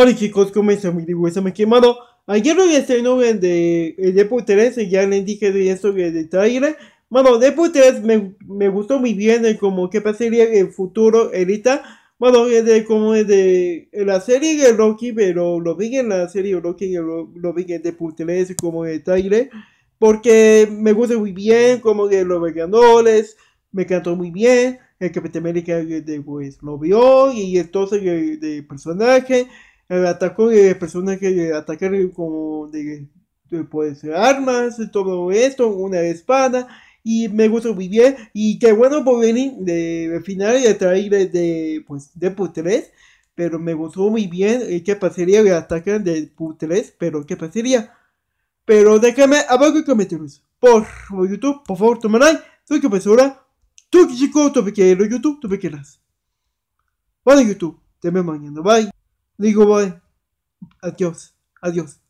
Hola chicos, ¿cómo están? Mi se me quemado. Ayer lo vi en nuevo de el eh, 3 ya le dije de eso de trailer. Bueno, Deadpool 3 me, gustó muy bien como qué pasaría en el futuro ahorita. Bueno, de como de la serie de Rocky, pero lo vi en la serie Rocky, lo, vi en Deadpool 3 como de trailer. Porque me gusta muy bien como que los veganoles me cantó muy bien el Capitán América eh, de, pues, lo vio y entonces eh, de el personaje el ataque de personas que atacan como de, de pues, armas, todo esto, una espada. Y me gustó muy bien. Y qué bueno por venir de, final y de traer de, pues, de Putres. Pero me gustó muy bien. Eh, ¿Qué pasaría si atacan de Putres? Pero ¿qué pasaría? Pero déjame abajo en comentarios. Por YouTube, por favor, toma like. Soy profesora. Tú, chico, tú me quieres YouTube, tú me quieras. Bueno, YouTube, te veo mañana. Bye digo, bye. Adiós, adiós.